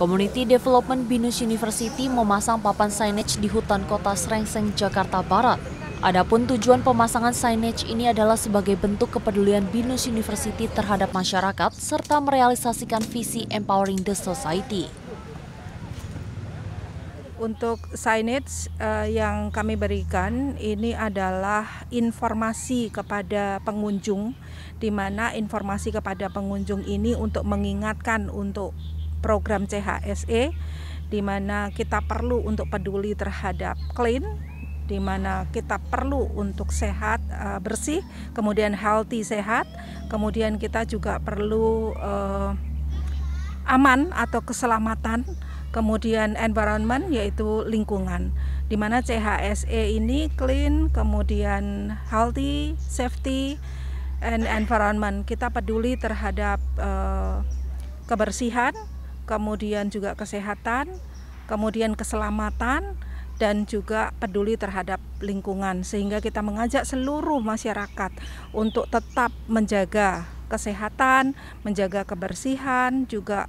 Community Development Binus University memasang papan signage di hutan kota Srengseng, Jakarta Barat. Adapun tujuan pemasangan signage ini adalah sebagai bentuk kepedulian Binus University terhadap masyarakat serta merealisasikan visi Empowering the Society. Untuk signage uh, yang kami berikan ini adalah informasi kepada pengunjung di mana informasi kepada pengunjung ini untuk mengingatkan untuk program CHSE di mana kita perlu untuk peduli terhadap clean di mana kita perlu untuk sehat eh, bersih, kemudian healthy sehat, kemudian kita juga perlu eh, aman atau keselamatan, kemudian environment yaitu lingkungan. Di mana CHSE ini clean, kemudian healthy, safety and environment. Kita peduli terhadap eh, kebersihan, kemudian juga kesehatan, kemudian keselamatan dan juga peduli terhadap lingkungan sehingga kita mengajak seluruh masyarakat untuk tetap menjaga kesehatan, menjaga kebersihan, juga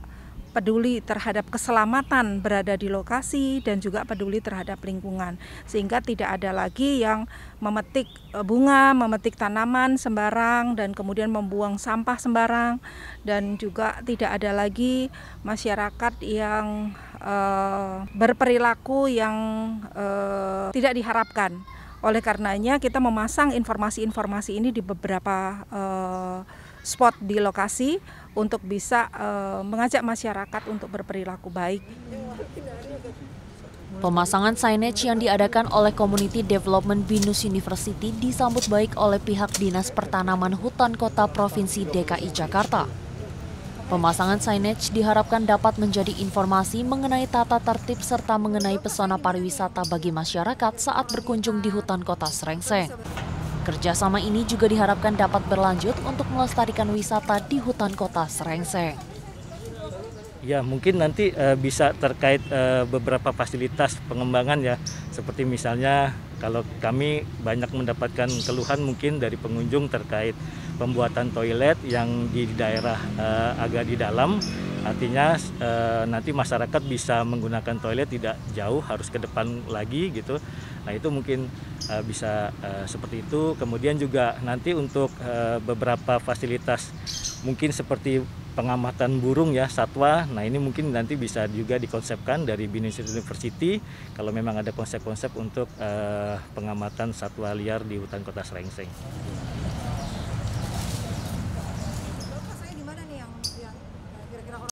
peduli terhadap keselamatan berada di lokasi dan juga peduli terhadap lingkungan sehingga tidak ada lagi yang memetik e, bunga, memetik tanaman sembarang dan kemudian membuang sampah sembarang dan juga tidak ada lagi masyarakat yang e, berperilaku yang e, tidak diharapkan. Oleh karenanya kita memasang informasi-informasi ini di beberapa spot di lokasi untuk bisa uh, mengajak masyarakat untuk berperilaku baik. Pemasangan signage yang diadakan oleh Community Development Binus University disambut baik oleh pihak Dinas Pertanaman Hutan Kota Provinsi DKI Jakarta. Pemasangan signage diharapkan dapat menjadi informasi mengenai tata tertib serta mengenai pesona pariwisata bagi masyarakat saat berkunjung di hutan kota Srengseng. Kerjasama ini juga diharapkan dapat berlanjut untuk melestarikan wisata di hutan kota Serengseng. Ya mungkin nanti e, bisa terkait e, beberapa fasilitas pengembangan ya seperti misalnya kalau kami banyak mendapatkan keluhan mungkin dari pengunjung terkait pembuatan toilet yang di daerah e, agak di dalam Hmm. Artinya e, nanti masyarakat bisa menggunakan toilet tidak jauh harus ke depan lagi gitu. Nah itu mungkin e, bisa e, seperti itu. Kemudian juga nanti untuk e, beberapa fasilitas mungkin seperti pengamatan burung ya satwa. Nah ini mungkin nanti bisa juga dikonsepkan dari Binus University kalau memang ada konsep-konsep untuk e, pengamatan satwa liar di hutan kota Serengseng.